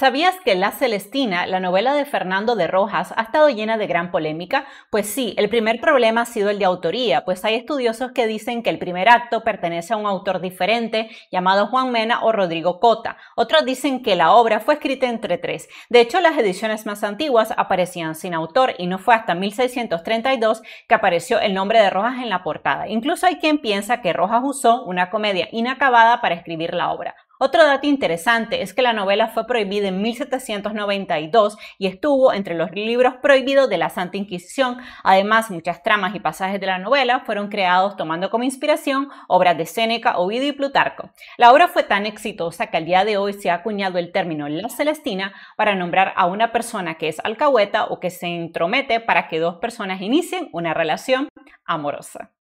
¿Sabías que La Celestina, la novela de Fernando de Rojas, ha estado llena de gran polémica? Pues sí, el primer problema ha sido el de autoría, pues hay estudiosos que dicen que el primer acto pertenece a un autor diferente llamado Juan Mena o Rodrigo Cota. Otros dicen que la obra fue escrita entre tres. De hecho, las ediciones más antiguas aparecían sin autor y no fue hasta 1632 que apareció el nombre de Rojas en la portada. Incluso hay quien piensa que Rojas usó una comedia inacabada para escribir la obra. Otro dato interesante es que la novela fue prohibida en 1792 y estuvo entre los libros prohibidos de la Santa Inquisición. Además, muchas tramas y pasajes de la novela fueron creados tomando como inspiración obras de Séneca, Ovidio y Plutarco. La obra fue tan exitosa que al día de hoy se ha acuñado el término La Celestina para nombrar a una persona que es alcahueta o que se entromete para que dos personas inicien una relación amorosa.